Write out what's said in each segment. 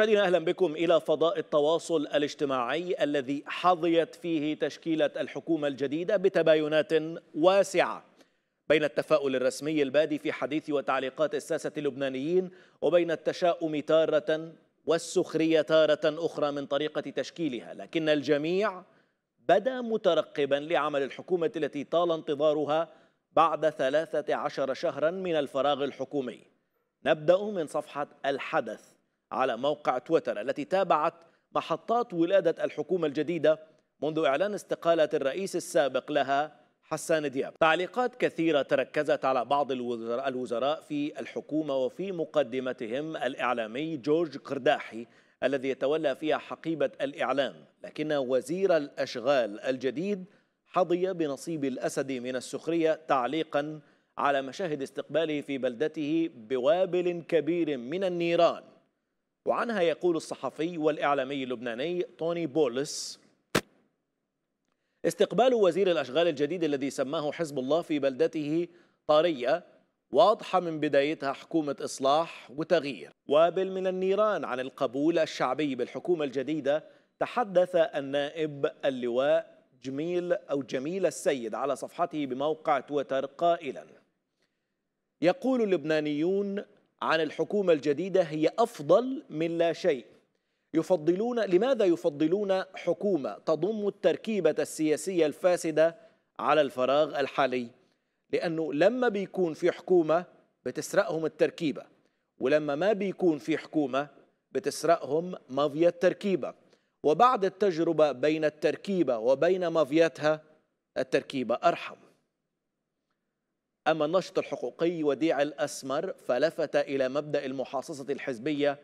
مشاهدينا اهلا بكم الى فضاء التواصل الاجتماعي الذي حظيت فيه تشكيله الحكومه الجديده بتباينات واسعه بين التفاؤل الرسمي البادي في حديث وتعليقات الساسه اللبنانيين وبين التشاؤم تاره والسخريه تاره اخرى من طريقه تشكيلها لكن الجميع بدا مترقبا لعمل الحكومه التي طال انتظارها بعد 13 شهرا من الفراغ الحكومي نبدا من صفحه الحدث على موقع تويتر التي تابعت محطات ولادة الحكومة الجديدة منذ إعلان استقالة الرئيس السابق لها حسان دياب تعليقات كثيرة تركزت على بعض الوزراء في الحكومة وفي مقدمتهم الإعلامي جورج قرداحي الذي يتولى فيها حقيبة الإعلام لكن وزير الأشغال الجديد حظي بنصيب الأسد من السخرية تعليقا على مشاهد استقباله في بلدته بوابل كبير من النيران وعنها يقول الصحفي والإعلامي اللبناني توني بولس استقبال وزير الأشغال الجديد الذي سماه حزب الله في بلدته طارية واضحة من بدايتها حكومة إصلاح وتغيير وابل من النيران عن القبول الشعبي بالحكومة الجديدة تحدث النائب اللواء جميل أو جميل السيد على صفحته بموقع تويتر قائلا يقول اللبنانيون عن الحكومة الجديدة هي أفضل من لا شيء يفضلون لماذا يفضلون حكومة تضم التركيبة السياسية الفاسدة على الفراغ الحالي لأنه لما بيكون في حكومة بتسرقهم التركيبة ولما ما بيكون في حكومة بتسرقهم مافيا التركيبة وبعد التجربة بين التركيبة وبين مافياتها التركيبة أرحم أما النشط الحقوقي وديع الأسمر فلفت إلى مبدأ المحاصصة الحزبية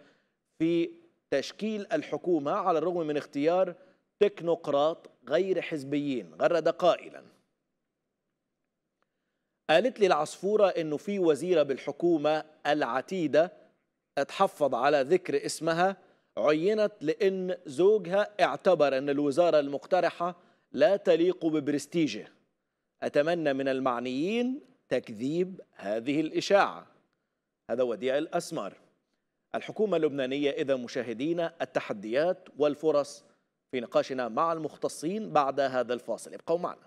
في تشكيل الحكومة على الرغم من اختيار تكنوقراط غير حزبيين غرد قائلا قالت لي العصفورة أنه في وزيرة بالحكومة العتيدة اتحفظ على ذكر اسمها عينت لأن زوجها اعتبر أن الوزارة المقترحة لا تليق ببرستيجه أتمنى من المعنيين تكذيب هذه الإشاعة هذا وديع الأسمر الحكومة اللبنانية إذا مشاهدينا التحديات والفرص في نقاشنا مع المختصين بعد هذا الفاصل ابقوا معنا